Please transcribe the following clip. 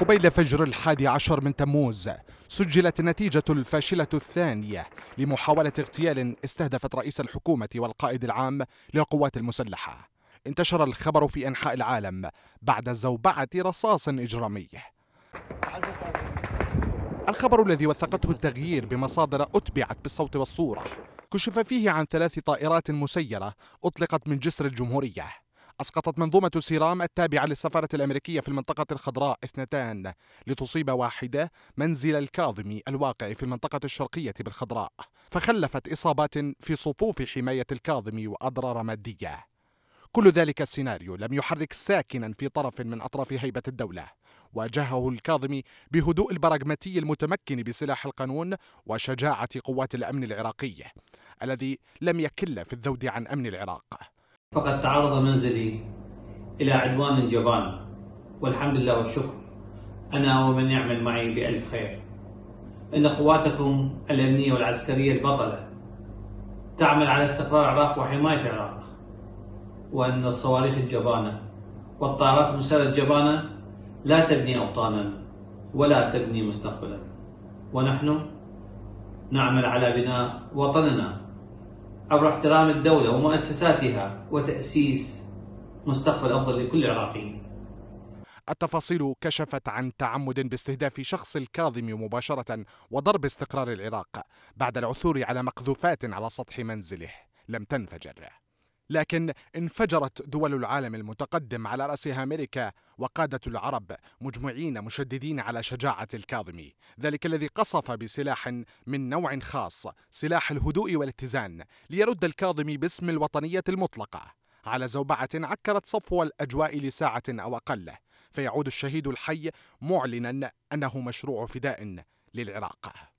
قبيل فجر الحادي عشر من تموز سجلت النتيجة الفاشلة الثانية لمحاولة اغتيال استهدفت رئيس الحكومة والقائد العام للقوات المسلحة انتشر الخبر في أنحاء العالم بعد زوبعة رصاص إجرامي الخبر الذي وثقته التغيير بمصادر أتبعت بالصوت والصورة كشف فيه عن ثلاث طائرات مسيرة أطلقت من جسر الجمهورية أسقطت منظومة سيرام التابعة للسفارة الأمريكية في المنطقة الخضراء اثنتان لتصيب واحدة منزل الكاظمي الواقع في المنطقة الشرقية بالخضراء فخلفت إصابات في صفوف حماية الكاظمي وأضرار مادية كل ذلك السيناريو لم يحرك ساكنا في طرف من أطراف هيبة الدولة واجهه الكاظمي بهدوء البراغماتي المتمكن بسلاح القانون وشجاعة قوات الأمن العراقية الذي لم يكل في الذود عن أمن العراق فقد تعرض منزلي إلى عدوان الجبان والحمد لله والشكر أنا ومن يعمل معي بألف خير إن قواتكم الأمنية والعسكرية البطلة تعمل على استقرار العراق وحماية العراق وأن الصواريخ الجبانة والطائرات المسيرة الجبانة لا تبني أوطانا ولا تبني مستقبلا ونحن نعمل على بناء وطننا عبر احترام الدولة ومؤسساتها وتأسيس مستقبل أفضل لكل العراقيين التفاصيل كشفت عن تعمد باستهداف شخص الكاظم مباشرة وضرب استقرار العراق بعد العثور على مقذوفات على سطح منزله لم تنفجر لكن انفجرت دول العالم المتقدم على رأسها أمريكا وقادة العرب مجمعين مشددين على شجاعة الكاظمي ذلك الذي قصف بسلاح من نوع خاص سلاح الهدوء والاتزان ليرد الكاظمي باسم الوطنية المطلقة على زوبعة عكرت صفو الأجواء لساعة أو أقل فيعود الشهيد الحي معلنا أنه مشروع فداء للعراق